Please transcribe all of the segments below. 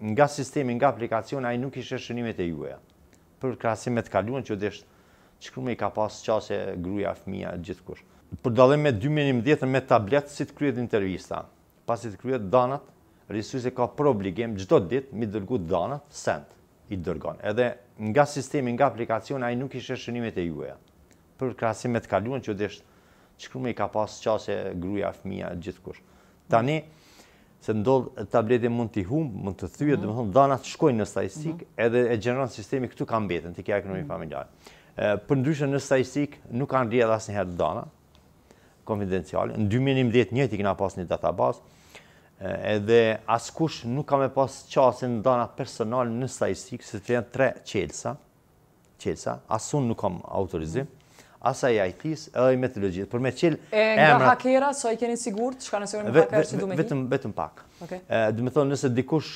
nga sistemi, nga aplikacion, a i nuk ishe shënimet e juaja. Për krasimet kaluan që desh që kërme i ka pas qasje gruja, fëmija, gjithë kush. Për dalim me 2011 me tablet si të kryet intervista. Pas si të kryet danat, rrisu se ka problem, gjdo ditë, mi dërgu danat, send, i dërgon. Edhe nga sistemi, nga aplikacion, a i nuk ishe shënimet e juaja. Për krasimet kaluan që desh që kërme i ka pas qasje gruja, fëmija, gjithë kush. Tani, se ndodh tableti mund t'i humb, mund të thyet, mm. domethënë dhënat shkojnë në statistik, mhm. edhe e gjeneron sistemi këtu ka mbetën tek ekonomi mm. Ë për ndryshe në statistik nuk kanë rrjedh asnjëherë dhëna konfidenciale. Në 2011 njëti kena pas një database, edhe askush nuk ka më pas qasin dana personal në statistik, se të janë tre qelsa, qelsa, asun nuk kam autorizim, mm asaj IT-s edhe metodologjisë. Për me cil emra hakera, so i keni sigurt çka nëse unë hacker ve, si do me vetëm vetëm pak. Okej. Okay. Do të thonë nëse dikush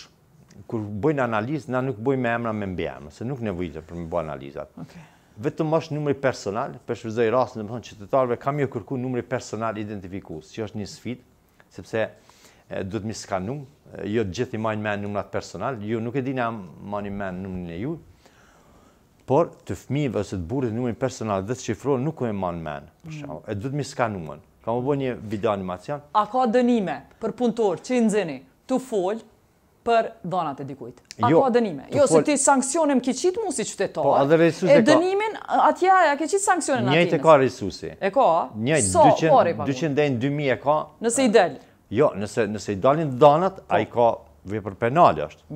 kur bëjnë analizë, na nuk bëjmë me emra me mbi emra, se nuk nevojitet për me bëj analizat. Okej. Vetëm është numri personal, për shfryzoj rastin, do të thonë qytetarëve kam jo kërku numri personal identifikues, që është një sfid, sepse do të më skanu, jo të gjithë i majnë me numrat personal, ju nuk e dini a marrin me numrin e ju, por të fëmijëve ose të burrit numrin personal dhe të nuk u e mban mend. Për mm. shembull, e duhet mi skanuan. Ka më bën një video animacion. A ka dënime për punëtor që i nxeni të fol për dhonat e dikujt? A jo, ka dënime? Jo, fol... se ti sanksionem ke qit mu si qytetar. Po, edhe resursi ka. E dënimin atje ja ke sanksionen sanksionin atje. Njëjtë ka resursi. E ka? Njëjtë so, 200 ori, 200 deri 2000 e ka. Nëse i del. Jo, nëse nëse i dalin dhonat, po. ai ka vepër penale është.